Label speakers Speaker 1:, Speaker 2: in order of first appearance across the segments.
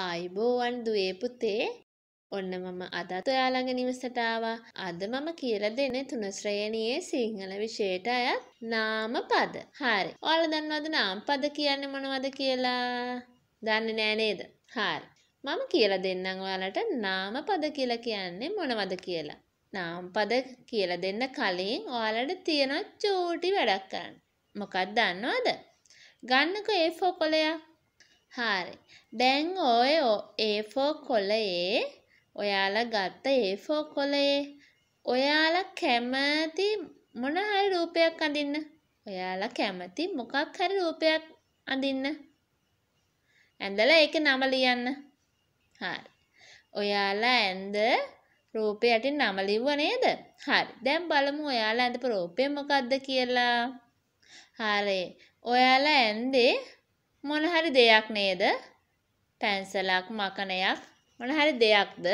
Speaker 1: ආයිබෝවන් දුවේ පුතේ ඔන්න මම අදත් ඔයාළඟ නිවසට ආවා. අද මම කියලා දෙන්නේ තුන ශ්‍රේණියේ සිංහල විෂයට අයත් නාම පද. හරි. ඔයාලා දන්නවද නාම පද කියන්නේ මොනවද කියලා? දන්නේ නෑ නේද? හරි. මම කියලා දෙන්නම් ඔයාලට නාම පද කියලා කියන්නේ මොනවද කියලා. නාම පද කියලා දෙන්න කලින් ඔයාලට තියෙන චූටි වැඩක් කරන්න. මොකක්ද දන්නවද? ගන්නකෝ ඒ ෆොකොලයක්. හරි. දැන් ඔය A4 කොළයේ ඔයාලා ගත්ත A4 කොළයේ ඔයාලා කැමති මොන හරි රූපයක් අඳින්න. ඔයාලා කැමති මොකක් හරි රූපයක් අඳින්න. ඇඳලා ඒකේ නම ලියන්න. හරි. ඔයාලා ඇඳ රූපේ යටින් නම ලිව්ව නේද? හරි. දැන් බලමු ඔයාලා ඇඳපු රූපේ මොකක්ද කියලා. හරි. ඔයාලා ඇඳේ මොන හරි දෙයක් නේද? පැන්සලක්, මකනයක් මොන හරි දෙයක්ද?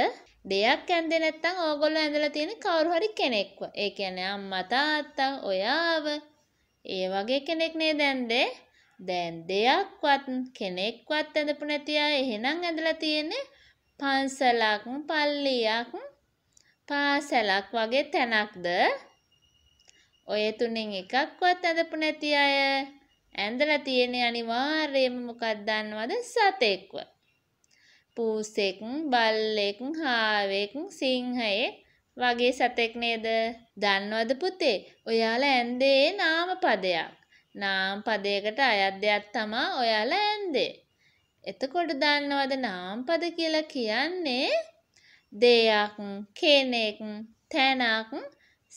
Speaker 1: දෙයක් ඇන්දේ නැත්තම් ඕගොල්ලෝ ඇඳලා තියෙන කවුරු හරි කෙනෙක්ව. ඒ කියන්නේ අම්මා තාත්තා ඔයාව ඒ වගේ කෙනෙක් නේද ඇන්දේ? දැන් දෙයක්වත් කෙනෙක්වත් ඇඳපු නැති අය එහෙනම් ඇඳලා තියෙන්නේ පන්සලක්, පල්ලියක්, පාසලක් වගේ තැනක්ද? ඔය තුනෙන් එකක්වත් ඇඳපු නැති අය ඇඳලා තියෙන්නේ අනිවාර්යයෙන්ම මොකක්ද දන්නවද සතෙක්ව. පූසෙක්, බල්ලෙක්, හාවෙක්, සිංහයෙක් වගේ සතෙක් නේද? දන්නවද පුතේ? ඔයාලා ඇඳේ නාම පදයක්. නාම පදයකට අයත් දෙයක් තමයි ඔයාලා ඇඳේ. එතකොට දන්නවද නාම පද කියලා කියන්නේ දෙයක්, කෙනෙක්, තැනක්,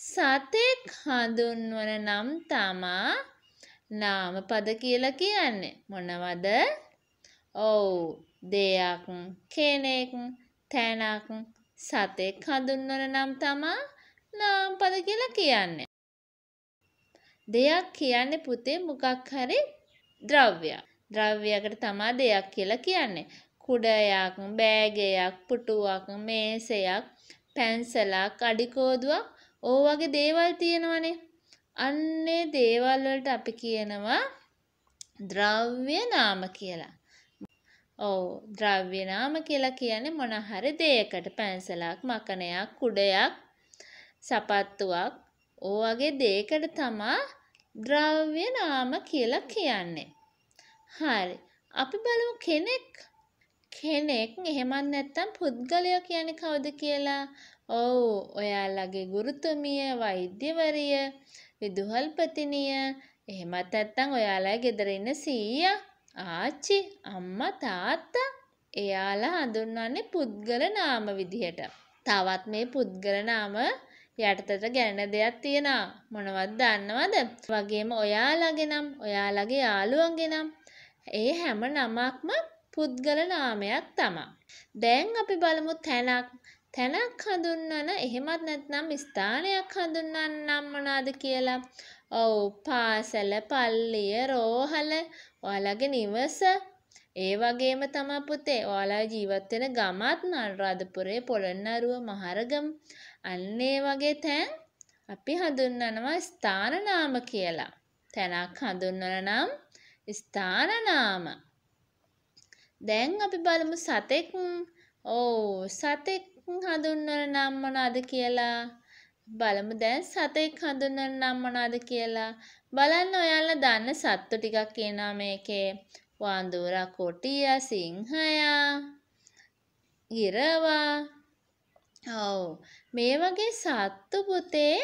Speaker 1: සතෙක් හඳුන්වන නම් තමයි නාම පද කියලා කියන්නේ මොනවද? ඔව් දෙයක් කෙනෙක් තැනක් සතෙක් හඳුන්වන නම් තමයි නාම පද කියලා කියන්නේ. දෙයක් කියන්නේ පුතේ මොකක් හරි ද්‍රව්‍යයක්. ද්‍රව්‍යයකට තමයි දෙයක් කියලා කියන්නේ. කුඩයක්, බෑගයක්, පුටුවක්, මේසයක්, පැන්සලක්, අඩිකෝදුවක් ඕ වගේ දේවල් තියෙනවනේ. අන්නේ දේවල් වලට අපි කියනවා ද්‍රව්‍ය නාම කියලා. ඔව් ද්‍රව්‍ය නාම කියලා කියන්නේ මොන හරි දෙයකට පැන්සලක්, මකනයක්, කුඩයක්, සපත්තුවක් ඕ වගේ දෙයකට තමයි ද්‍රව්‍ය නාම කියලා කියන්නේ. හරි. අපි බලමු කෙනෙක් කෙනෙක් එහෙමත් නැත්නම් පුද්ගලයා කියන්නේ කවුද කියලා. ඔව් ඔයාලගේ ගුරුතුමිය, වෛද්‍යවරිය, විදුහල්පතිනිය එහෙමත් නැත්තම් ඔයාලා ගෙදර ඉන්න සීයා ආච්චි අම්මා තාත්තා එයාලා හඳුන්වන්නේ පුද්ගල නාම විදිහට. තවත් මේ පුද්ගල නාම යටතට ගැනෙන දෙයක් තියෙනවා. මොනවද දන්නවද? වගේම ඔයාලගේ නම්, ඔයාලගේ යාළුවන්ගේ නම් ඒ හැම නමක්ම පුද්ගල නාමයක් තමයි. දැන් අපි බලමු තැනක්. තැනක් හඳුන්වන එහෙමත් නැත්නම් ස්ථානයක් හඳුන්වන්න නම් මොනවාද කියලා. ඔව් පාසල, පල්ලිය, රෝහල, ඔයාලගේ නිවස ඒ වගේම තමයි පුතේ ඔයාලා ජීවත් වෙන ගමත් අනුරාධපුරේ පොළොන්නරුව මහරගම අන්න ඒ වගේ තැන් අපි හඳුන්වනවා ස්ථාන නාම කියලා. තැනක් හඳුන්වන නම් ස්ථාන නාම. දැන් අපි බලමු සතෙක්. ඔව් සතෙක් හඳුන්වන නම් මොනවාද කියලා බලමු දැන් සතෙක් හඳුන්වන නම් මොනවාද කියලා බලන්න ඔයාලා දන්න සත්තු ටිකක් කියනවා මේකේ වාන්දුරා කොටියා සිංහයා ගිරවා ඔව් මේ වගේ සත්තු පුතේ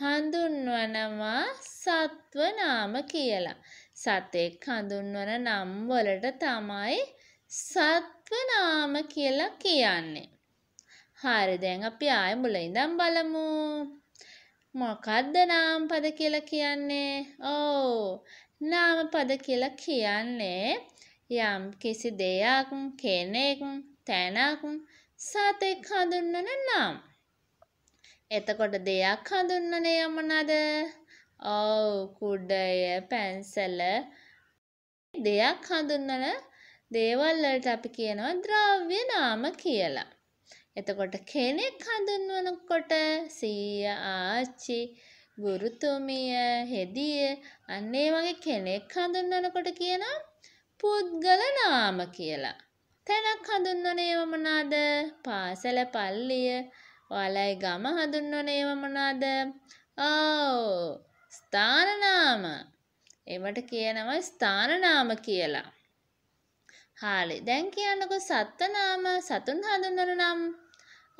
Speaker 1: හඳුන්වනවා සත්ව නාම කියලා. සතෙක් හඳුන්වන නම් වලට තමයි සත්ව නාම කියලා කියන්නේ. හාරි දැන් අපි ආය මුල ඉඳන් බලමු. මොකක්ද නාම පද කියලා කියන්නේ? ඕ නාම පද කියලා කියන්නේ යම් කිසි දෙයක් කෙනෙක් තැනක් සතෙක් හඳුන්වන නම්. එතකොට දෙයක් හඳුන්වන්නේ යමනද? ඔව් කුඩය පැන්සල දෙයක් හඳුන්වන දේවල් වලට අපි කියනවා ද්‍රව්‍ය නාම කියලා. එතකොට කෙනෙක් හඳුන්වනකොට සීය ආච්චි ගුරුතුමිය හෙදිය අන්න ඒ වගේ කෙනෙක් හඳුන්වනකොට කියන පුද්ගල නාම කියලා. තැනක් හඳුන්වන ඒවා මොනවාද? පාසල පල්ලිය. ඔයාලයි ගම හඳුන්වන ඒවා මොනවාද? ආ ස්ථාන නාම. ඒවට කියනවා ස්ථාන නාම කියලා. කාලේ. දැන් කියන්නකෝ සත්ත්ව නාම සතුන් හඳුන්වන නම්.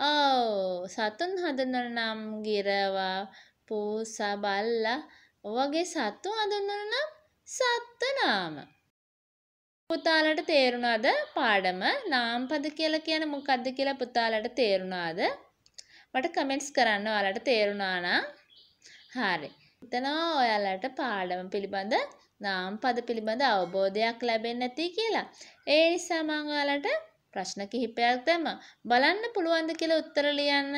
Speaker 1: ඔව් සතුන් හඳුන්වන නම් ගිරවා, පූසා, බල්ලා ඔවගේ සත්තු හඳුන්වන නම් සත්ත්ව නාම. පුතාලට තේරුණාද පාඩම නාම්පද කියලා කියන්නේ මොකද්ද කියලා පුතාලට තේරුණාද? මට කමෙන්ට්ස් කරන්න ඔයාලට තේරුණා නම් හරි. හිතනවා ඔයාලට පාඩම පිළිබඳ නාම පද පිළිබඳ අවබෝධයක් ලැබෙන්නේ නැති කියලා. ඒ නිසා මම ඔයාලට ප්‍රශ්න කිහිපයක් දැම්ම. බලන්න පුළුවන්ද කියලා උත්තර ලියන්න.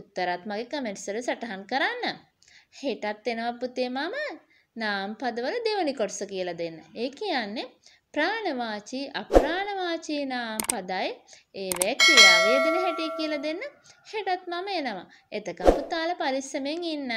Speaker 1: උත්තරත් මගේ කමෙන්ට්ස් වල සටහන් කරන්න. හෙටත් එනවා පුතේ මම නාම පදවල දෙවනි කොටස කියලා දෙන්න. ඒ කියන්නේ ප්‍රාණවාචී අප්‍රාණවාචී නාම පදයි ඒවැ ක්‍රියා වේදන හැටි කියලා දෙන්න. හෙටත් මම එනවා. එතකම් පුතාලා පරිස්සමෙන් ඉන්න.